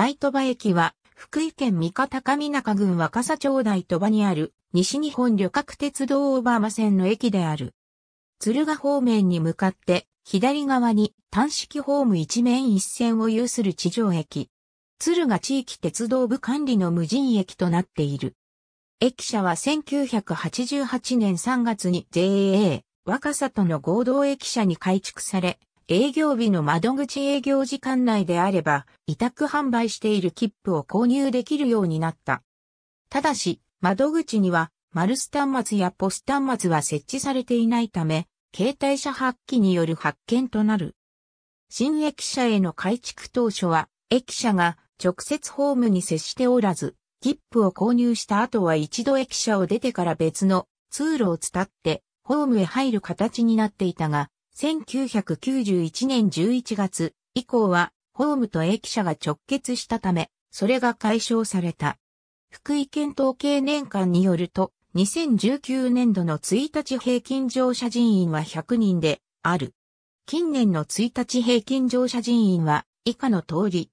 大戸場駅は、福井県三方上中郡若狭町大戸場にある、西日本旅客鉄道オーバーマ線の駅である。敦賀方面に向かって、左側に単式ホーム一面一線を有する地上駅。敦賀地域鉄道部管理の無人駅となっている。駅舎は1988年3月に JA 若狭との合同駅舎に改築され、営業日の窓口営業時間内であれば、委託販売している切符を購入できるようになった。ただし、窓口には、マルス端末やポス端末は設置されていないため、携帯車発機による発見となる。新駅舎への改築当初は、駅舎が直接ホームに接しておらず、切符を購入した後は一度駅舎を出てから別の通路を伝って、ホームへ入る形になっていたが、1991年11月以降は、ホームと駅舎が直結したため、それが解消された。福井県統計年間によると、2019年度の1日平均乗車人員は100人である。近年の1日平均乗車人員は以下の通り。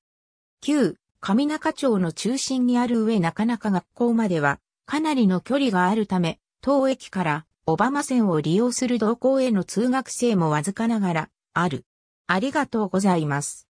旧、上中町の中心にある上なかなか学校まではかなりの距離があるため、当駅から小浜線を利用する同行への通学生もわずかながら、ある。ありがとうございます。